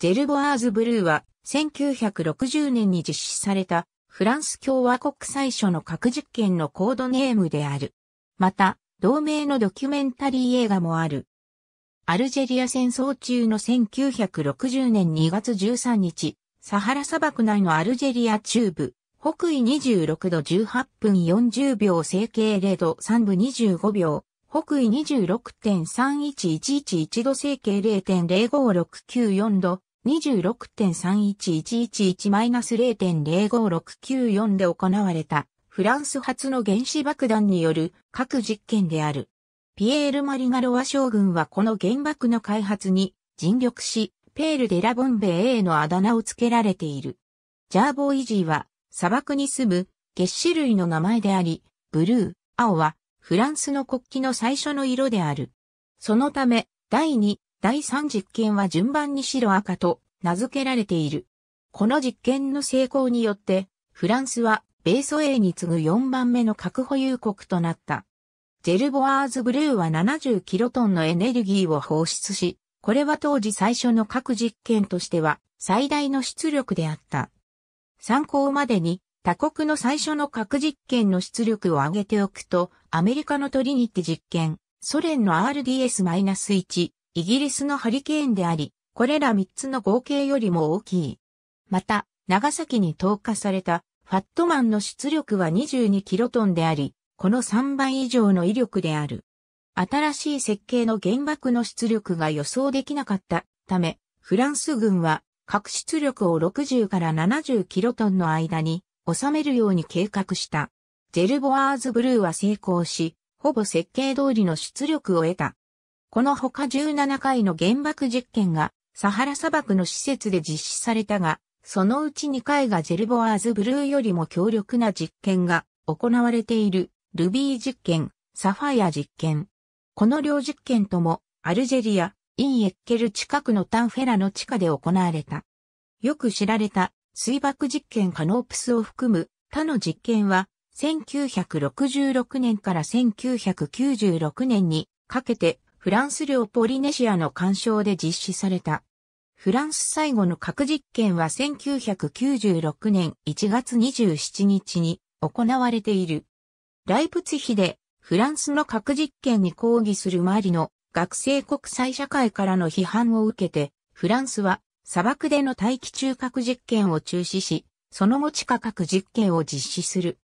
ジェルボアーズブルーは1960年に実施されたフランス共和国最初の核実験のコードネームである。また、同名のドキュメンタリー映画もある。アルジェリア戦争中の1960年2月13日、サハラ砂漠内のアルジェリア中部、北緯26度18分40秒整形0度3分25秒、北緯26.31111度整形0.05694度、26.31111-0.05694で行われたフランス初の原子爆弾による核実験である。ピエール・マリガロワ将軍はこの原爆の開発に尽力し、ペール・デ・ラ・ボンベ A のあだ名を付けられている。ジャーボ・イジーは砂漠に住む月種類の名前であり、ブルー、青はフランスの国旗の最初の色である。そのため、第2第3実験は順番に白赤と名付けられている。この実験の成功によって、フランスは米ソ英に次ぐ4番目の核保有国となった。ジェルボアーズブルーは70キロトンのエネルギーを放出し、これは当時最初の核実験としては最大の出力であった。参考までに他国の最初の核実験の出力を上げておくと、アメリカのトリニティ実験、ソ連の RDS-1、イギリスのハリケーンであり、これら3つの合計よりも大きい。また、長崎に投下されたファットマンの出力は22キロトンであり、この3倍以上の威力である。新しい設計の原爆の出力が予想できなかったため、フランス軍は核出力を60から70キロトンの間に収めるように計画した。ジェルボアーズブルーは成功し、ほぼ設計通りの出力を得た。この他17回の原爆実験がサハラ砂漠の施設で実施されたが、そのうち2回がジェルボアーズブルーよりも強力な実験が行われているルビー実験、サファイア実験。この両実験ともアルジェリア、インエッケル近くのタンフェラの地下で行われた。よく知られた水爆実験カノープスを含む他の実験は1966年から1996年にかけてフランス領ポリネシアの干渉で実施された。フランス最後の核実験は1996年1月27日に行われている。ライプツヒでフランスの核実験に抗議するマリの学生国際社会からの批判を受けて、フランスは砂漠での大気中核実験を中止し、その後地下核実験を実施する。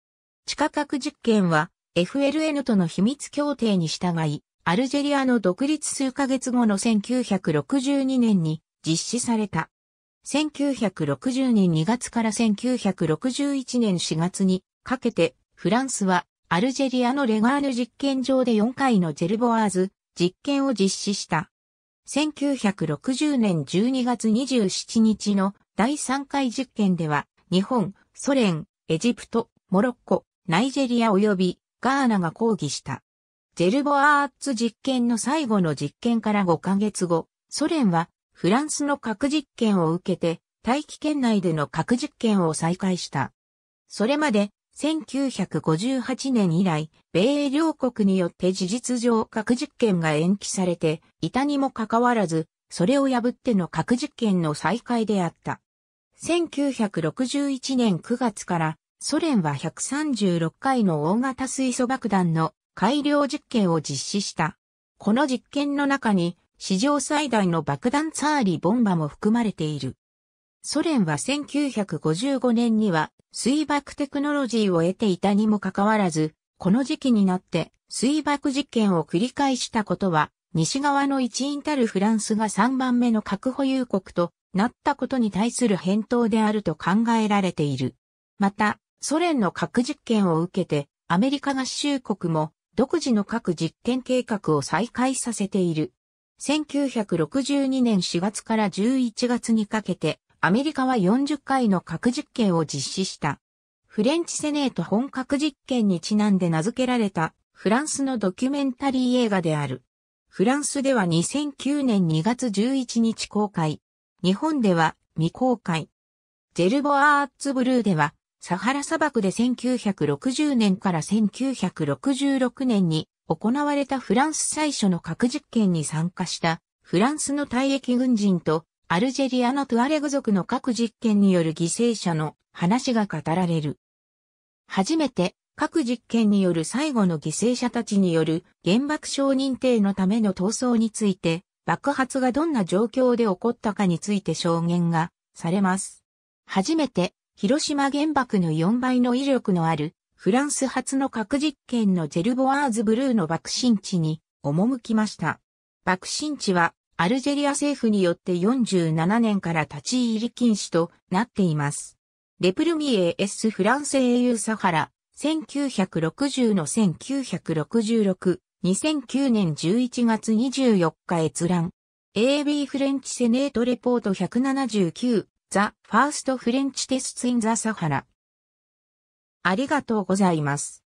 地下核実験は FLN との秘密協定に従い、アルジェリアの独立数ヶ月後の1962年に実施された。1960年2月から1961年4月にかけてフランスはアルジェリアのレガーヌ実験場で4回のジェルボアーズ実験を実施した。1960年12月27日の第3回実験では日本、ソ連、エジプト、モロッコ、ナイジェリア及びガーナが抗議した。ジェルボアーツ実験の最後の実験から5ヶ月後、ソ連はフランスの核実験を受けて大気圏内での核実験を再開した。それまで1958年以来、米英両国によって事実上核実験が延期されて、いたにもかかわらず、それを破っての核実験の再開であった。1961年9月から、ソ連は136回の大型水素爆弾の改良実験を実施した。この実験の中に史上最大の爆弾ツァーリボンバも含まれている。ソ連は1955年には水爆テクノロジーを得ていたにもかかわらず、この時期になって水爆実験を繰り返したことは、西側の一員たるフランスが3番目の核保有国となったことに対する返答であると考えられている。また、ソ連の核実験を受けて、アメリカ合衆国も独自の各実験計画を再開させている。1962年4月から11月にかけて、アメリカは40回の核実験を実施した。フレンチセネート本格実験にちなんで名付けられたフランスのドキュメンタリー映画である。フランスでは2009年2月11日公開。日本では未公開。ジェルボアーツブルーではサハラ砂漠で1960年から1966年に行われたフランス最初の核実験に参加したフランスの退役軍人とアルジェリアのトゥアレグ族の核実験による犠牲者の話が語られる。初めて核実験による最後の犠牲者たちによる原爆症認定のための闘争について爆発がどんな状況で起こったかについて証言がされます。初めて広島原爆の4倍の威力のある、フランス初の核実験のジェルボアーズブルーの爆心地に赴きました。爆心地はアルジェリア政府によって47年から立ち入り禁止となっています。レプルミエエスフランス英雄サハラ、1960の1966、2009年11月24日閲覧。AB フレンチセネートレポート179、ザ・ファースト・フレンチ・テス e イン・ザ・サハラ。ありがとうございます。